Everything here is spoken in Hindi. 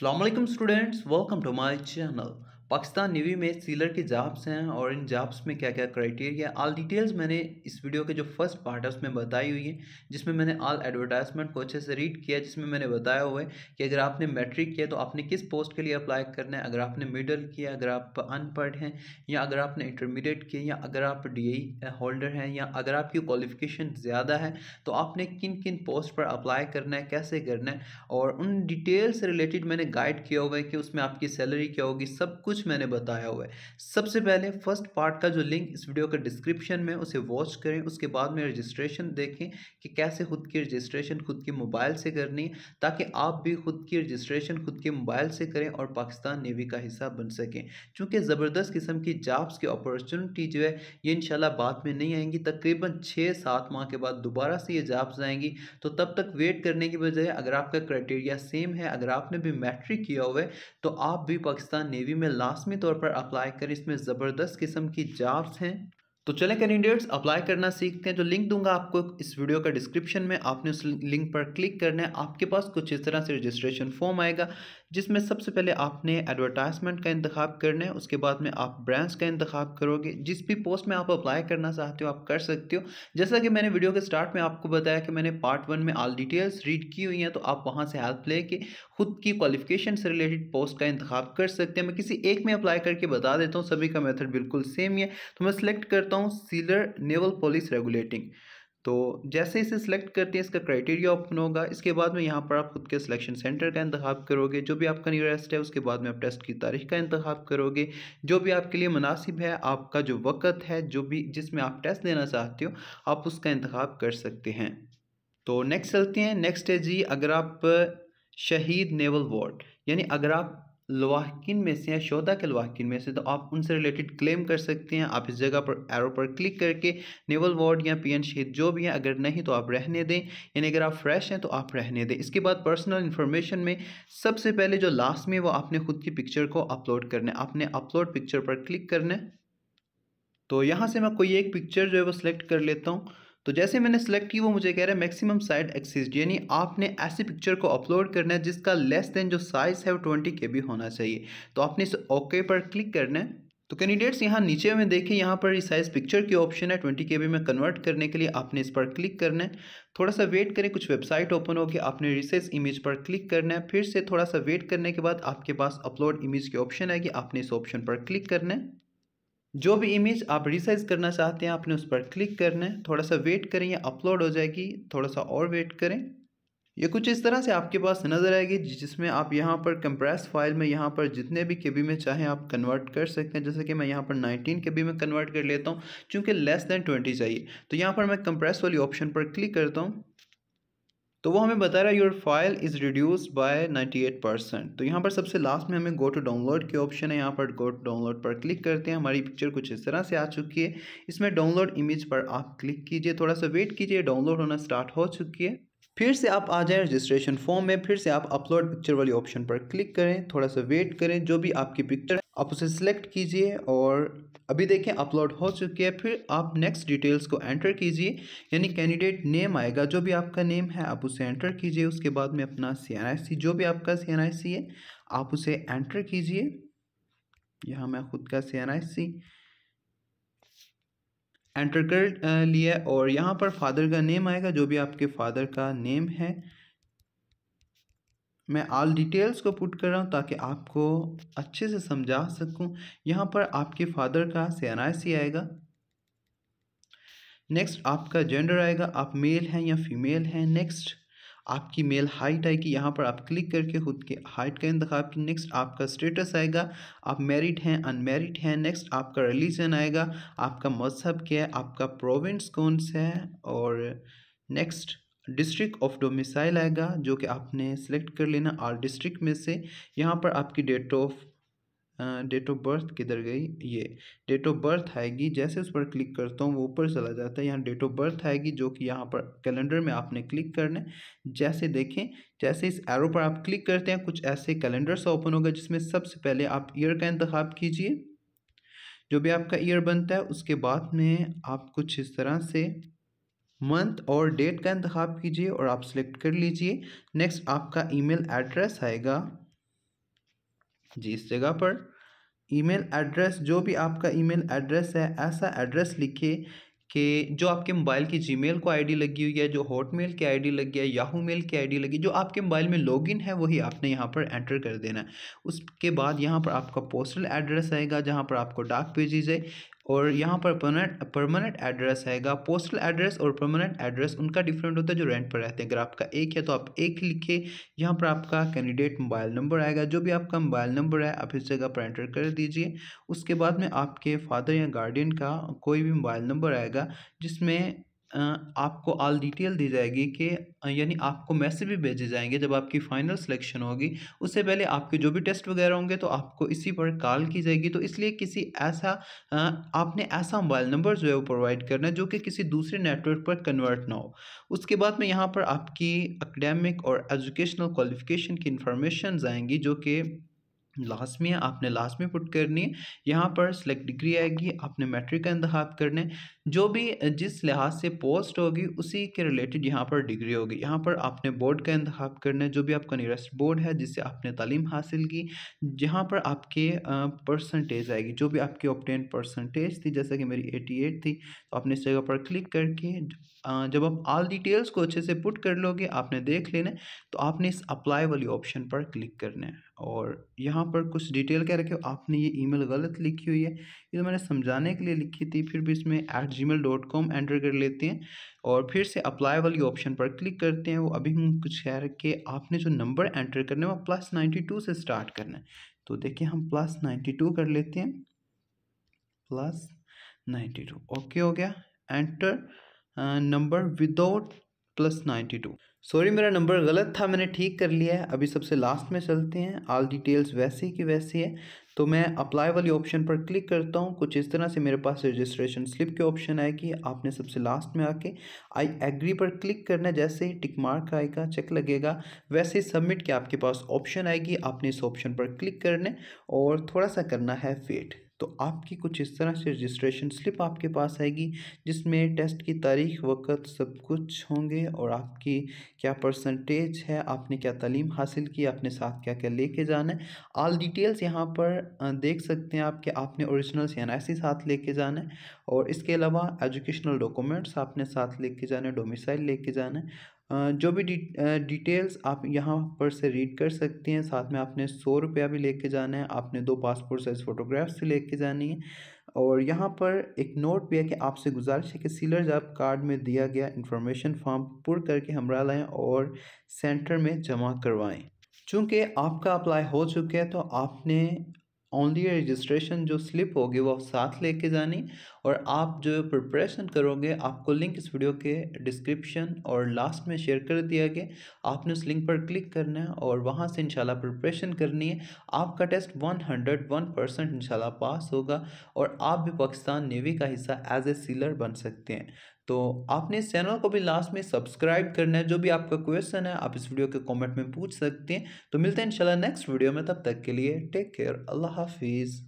Assalamualaikum students welcome to my channel Pakistan navy में सीलर के जॉब्स हैं और इन जॉब्स में क्या क्या क्राइटेरिया ऑल डिटेल्स मैंने इस वीडियो के जो फर्स्ट पार्ट है उसमें बताई हुई है जिसमें मैंने ऑल एडवर्टाइजमेंट को अच्छे से रीड किया जिसमें मैंने बताया हुआ है कि अगर आपने मैट्रिक किया तो आपने किस पोस्ट के लिए अप्लाई करना है अगर आपने मिडल किया अगर आप अनपढ़ हैं या अगर आपने इंटरमीडिएट किया या अगर आप डी होल्डर हैं या अगर आपकी क्वालिफिकेशन ज़्यादा है तो आपने किन किन पोस्ट पर अप्लाई करना है कैसे करना है और उन डिटेल्स रिलेटेड मैंने गाइड किया हुआ है कि उसमें आपकी सैलरी क्या होगी सब कुछ कुछ मैंने बताया हुआ है सबसे पहले फर्स्ट पार्ट का जो लिंक इस वीडियो के डिस्क्रिप्शन में उसे वॉच करें उसके बाद में रजिस्ट्रेशन देखें कि कैसे खुद की रजिस्ट्रेशन खुद के मोबाइल से करनी ताकि आप भी खुद की रजिस्ट्रेशन खुद के मोबाइल से करें और पाकिस्तान नेवी का हिस्सा बन सकें चूँकि ज़बरदस्त किस्म की जॉब्स की अपॉर्चुनिटी जो है ये इन बाद में नहीं आएंगी तकरीबन छः सात माह के बाद दोबारा से ये जॉब्स आएंगी तो तब तक वेट करने की बजाय अगर आपका क्राइटेरिया सेम है अगर आपने भी मैट्रिक किया हुआ है तो आप भी पाकिस्तान नेवी में ला लाजमी तौर पर अप्लाई करें इसमें ज़बरदस्त किस्म की जॉब्स हैं तो चले कैंडिडेट्स अप्लाई करना सीखते हैं जो लिंक दूंगा आपको इस वीडियो का डिस्क्रिप्शन में आपने उस लिंक पर क्लिक करना है आपके पास कुछ इस तरह से रजिस्ट्रेशन फॉर्म आएगा जिसमें सबसे पहले आपने एडवर्टाइजमेंट का इंतखब करना है उसके बाद में आप ब्रांड्स का इंतखब करोगे जिस भी पोस्ट में आप अप्लाई करना चाहते हो आप कर सकते हो जैसा कि मैंने वीडियो के स्टार्ट में आपको बताया कि मैंने पार्ट वन में ऑल डिटेल्स रीड की हुई हैं तो आप वहाँ से हेल्प लेके खुद की क्वालिफिकेशन से रिलेटेड पोस्ट का इंतखब कर सकते हैं मैं किसी एक में अप्लाई करके बता देता हूँ सभी का मेथड बिल्कुल सेम ही है तो मैं सिलेक्ट करता हूँ सीलर नेवल पॉलिस रेगुलेटिंग तो जैसे इसे सिलेक्ट करते हैं इसका क्राइटेरिया ओपन होगा इसके बाद में यहाँ पर आप खुद के सिलेक्शन सेंटर का इंतजाम करोगे जो भी आपका नियरेस्ट है उसके बाद में आप टेस्ट की तारीख का इंतजाम करोगे जो भी आपके लिए मुनासिब है आपका जो वक़्त है जो भी जिसमें आप टेस्ट देना चाहते हो आप उसका इंतखब कर सकते हैं तो नेक्स्ट चलते हैं नेक्स्ट है जी अगर आप शहीद नेवल वार्ड यानी अगर आप लवाकिन में से या शोदा के लवाकिन में से तो आप उनसे रिलेटेड क्लेम कर सकते हैं आप इस जगह पर एरो पर क्लिक करके नेवल वार्ड या पीएन शहीद जो भी हैं अगर नहीं तो आप रहने दें यानी अगर आप फ्रेश हैं तो आप रहने दें इसके बाद पर्सनल इन्फॉर्मेशन में सबसे पहले जो लास्ट में वो आपने खुद की पिक्चर को अपलोड करना है आपने अपलोड पिक्चर पर क्लिक करना है तो यहाँ से मैं कोई एक पिक्चर जो है वो सिलेक्ट कर लेता हूँ तो जैसे मैंने सेलेक्ट की वो मुझे कह रहा है मैक्सिमम साइड एक्सिस यानी आपने ऐसी पिक्चर को अपलोड करना है जिसका लेस देन जो साइज़ है वो ट्वेंटी के बी होना चाहिए तो आपने इस ओके पर क्लिक करना है तो कैंडिडेट्स यहाँ नीचे में देखें यहाँ पर साइज़ पिक्चर की ऑप्शन है ट्वेंटी के बी में कन्वर्ट करने के लिए आपने इस पर क्लिक करना है थोड़ा सा वेट करें कुछ वेबसाइट ओपन होगी आपने रिसेस इमेज पर क्लिक करना है फिर से थोड़ा सा वेट करने के बाद आपके पास अपलोड इमेज की ऑप्शन आएगी आपने इस ऑप्शन पर क्लिक करना है जो भी इमेज आप रिसाइज करना चाहते हैं आपने उस पर क्लिक करना है थोड़ा सा वेट करें या अपलोड हो जाएगी थोड़ा सा और वेट करें ये कुछ इस तरह से आपके पास नज़र आएगी जिसमें आप यहाँ पर कंप्रेस फाइल में यहाँ पर जितने भी के बी में चाहें आप कन्वर्ट कर सकते हैं जैसे कि मैं यहाँ पर 19 के बी में कन्वर्ट कर लेता हूँ क्योंकि लेस दैन 20 चाहिए तो यहाँ पर मैं कंप्रेस वाली ऑप्शन पर क्लिक करता हूँ तो वो हमें बता रहा है your file is reduced by 98 percent तो यहाँ पर सबसे लास्ट में हमें गो टू डाउनलोड के ऑप्शन है यहाँ पर गो टू डाउनलोड पर क्लिक करते हैं हमारी पिक्चर कुछ इस तरह से आ चुकी है इसमें डाउनलोड इमेज पर आप क्लिक कीजिए थोड़ा सा वेट कीजिए डाउनलोड होना स्टार्ट हो चुकी है फिर से आप आ जाएँ रजिस्ट्रेशन फॉर्म में फिर से आप अपलोड पिक्चर वाली ऑप्शन पर क्लिक करें थोड़ा सा वेट करें जो भी आपकी पिक्चर आप उसे सिलेक्ट कीजिए और अभी देखें अपलोड हो चुकी है फिर आप नेक्स्ट डिटेल्स को एंटर कीजिए यानी कैंडिडेट नेम आएगा जो भी आपका नेम है आप उसे एंटर कीजिए उसके बाद में अपना सी जो भी आपका सी है आप उसे एंटर कीजिए यहाँ मैं खुद का सी एंटर कर लिया और यहाँ पर फादर का नेम आएगा जो भी आपके फादर का नेम है मैं ऑल डिटेल्स को पुट कर रहा हूँ ताकि आपको अच्छे से समझा सकूँ यहाँ पर आपके फादर का सी आएगा नेक्स्ट आपका जेंडर आएगा आप मेल हैं या फीमेल हैं नेक्स्ट आपकी मेल हाइट आएगी यहाँ पर आप क्लिक करके खुद के हाइट का इंतखा की नेक्स्ट आपका स्टेटस आएगा आप मैरिड हैं अनमेरिड हैं नेक्स्ट आपका रिलीजन आएगा आपका मजहब क्या है आपका प्रोविंस कौन सा है और नेक्स्ट डिस्ट्रिक्ट ऑफ डोमिसाइल आएगा जो कि आपने सेलेक्ट कर लेना और डिस्ट्रिक्ट में से यहाँ पर आपकी date of date of birth किधर गई ये डेट ऑफ बर्थ आएगी जैसे उस पर क्लिक करता हूँ वो ऊपर चला जाता है यहाँ डेट ऑफ बर्थ आएगी जो कि यहाँ पर कैलेंडर में आपने क्लिक करना है जैसे देखें जैसे इस एरो पर आप क्लिक करते हैं कुछ ऐसे कैलेंडर सा ओपन होगा जिसमें सबसे पहले आप ईयर का इंतखब कीजिए जो भी आपका ईयर बनता है उसके बाद में आप कुछ इस तरह से मंथ और डेट का इंतखब कीजिए और आप सिलेक्ट कर लीजिए नेक्स्ट आपका ईमेल एड्रेस आएगा जी इस जगह पर ईमेल एड्रेस जो भी आपका ईमेल एड्रेस है ऐसा एड्रेस लिखिए कि जो आपके मोबाइल की जीमेल को आईडी लगी हुई है जो हॉटमेल की आईडी लगी है याहू मेल की आईडी लगी जो आपके मोबाइल में लॉगिन है वही आपने यहाँ पर एंटर कर देना है उसके बाद यहाँ पर आपका पोस्टल एड्रेस आएगा जहाँ पर आपको डाक भेजी जाए और हम्म, यहाँ हम्म। पर परमानेंट परमानेंट एड्रेस आएगा पोस्टल एड्रेस और परमानेंट एड्रेस उनका डिफरेंट होता है जो रेंट पर रहते हैं अगर आपका एक है तो आप एक लिखिए यहाँ पर आपका कैंडिडेट मोबाइल नंबर आएगा जो भी आपका मोबाइल नंबर है आप इस जगह पर एंटर कर दीजिए उसके बाद में आपके फादर या गार्डियन का कोई भी मोबाइल नंबर आएगा जिसमें आपको आल डिटेल दी जाएगी कि यानी आपको मैसेज भी भेजे जाएंगे जब आपकी फाइनल सिलेक्शन होगी उससे पहले आपके जो भी टेस्ट वगैरह होंगे तो आपको इसी पर कॉल की जाएगी तो इसलिए किसी ऐसा आपने ऐसा मोबाइल नंबर जो है वो प्रोवाइड करना है जो कि किसी दूसरे नेटवर्क पर कन्वर्ट ना हो उसके बाद में यहाँ पर आपकी अकेडेमिक और एजुकेशनल क्वालिफिकेशन की इन्फॉर्मेशन आएंगी जो कि लास्ट में है आपने लास्ट में पुट करनी है यहाँ पर सिलेक्ट डिग्री आएगी आपने मैट्रिक का इंतहा करना है जो भी जिस लिहाज से पोस्ट होगी उसी के रिलेटेड यहाँ पर डिग्री होगी यहाँ पर आपने बोर्ड का इंतब करना है जो भी आपका नियरेस्ट बोर्ड है जिससे आपने तालीम हासिल की जहाँ पर आपके परसेंटेज आएगी जो भी आपकी ऑप्टेन परसेंटेज थी जैसे कि मेरी एटी एट थी तो आपने इस जगह पर क्लिक करके जब आप ऑल डिटेल्स को अच्छे से पुट कर लोगे आपने देख लेना तो आपने इस अप्लाई वाली ऑप्शन पर क्लिक करना है और यहाँ पर कुछ डिटेल कह रखे आपने ये ईमेल गलत लिखी हुई है ये तो मैंने समझाने के लिए लिखी थी फिर भी इसमें at gmail dot com enter कर लेते हैं और फिर से अप्लाई वाली ऑप्शन पर क्लिक करते हैं वो अभी हम कुछ कह रहे आपने जो नंबर एंटर करना है वो प्लस नाइन्टी टू से स्टार्ट करना है तो देखिए हम प्लस नाइन्टी टू कर लेते हैं प्लस नाइन्टी टू ओके हो गया enter number without plus ninety two sorry मेरा नंबर गलत था मैंने ठीक कर लिया है अभी सबसे लास्ट में चलते हैं ऑल डिटेल्स वैसे की वैसी है तो मैं अप्लाई वाली ऑप्शन पर क्लिक करता हूँ कुछ इस तरह से मेरे पास रजिस्ट्रेशन स्लिप के ऑप्शन आएगी आपने सबसे लास्ट में आके आई एग्री पर क्लिक करना है जैसे ही टिक मार्क आएगा चेक लगेगा वैसे सबमिट के आपके पास ऑप्शन आएगी आपने इस ऑप्शन पर क्लिक करने और थोड़ा सा करना है वेट तो आपकी कुछ इस तरह से रजिस्ट्रेशन स्लिप आपके पास आएगी जिसमें टेस्ट की तारीख वक़्त सब कुछ होंगे और आपकी क्या परसेंटेज है आपने क्या तलीम हासिल की अपने साथ क्या क्या लेके जाना है आल डिटेल्स यहाँ पर देख सकते हैं आप कि आपने ओरिजिनल सी एन साथ लेके जाना है और इसके अलावा एजुकेशनल डॉक्यूमेंट्स आपने साथ लेके जाना है डोमिसाइल लेके जाना है जो भी डी डिटेल्स आप यहाँ पर से रीड कर सकती हैं साथ में आपने सौ रुपया भी लेके जाना है आपने दो पासपोर्ट साइज़ फ़ोटोग्राफ्स भी लेके जानी है और यहाँ पर एक नोट भी है कि आपसे गुजारिश है कि सीलर जब कार्ड में दिया गया इन्फॉर्मेशन फॉर्म पुर करके हमरा लाएँ और सेंटर में जमा करवाएँ चूँकि आपका अप्लाई हो चुका है तो आपने ओनली रजिस्ट्रेशन जो स्लिप होगी वो साथ लेके जानी और आप जो प्रिपरेशन करोगे आपको लिंक इस वीडियो के डिस्क्रिप्शन और लास्ट में शेयर कर दिया गया आपने उस लिंक पर क्लिक करना है और वहाँ से इंशाल्लाह प्रिपरेशन करनी है आपका टेस्ट 101 परसेंट इंशाल्लाह पास होगा और आप भी पाकिस्तान नेवी का हिस्सा एज ए सीलर बन सकते हैं तो आपने इस चैनल को भी लास्ट में सब्सक्राइब करना है जो भी आपका क्वेश्चन है आप इस वीडियो के कमेंट में पूछ सकते हैं तो मिलते हैं इंशाल्लाह नेक्स्ट वीडियो में तब तक के लिए टेक केयर अल्लाह हाफिज़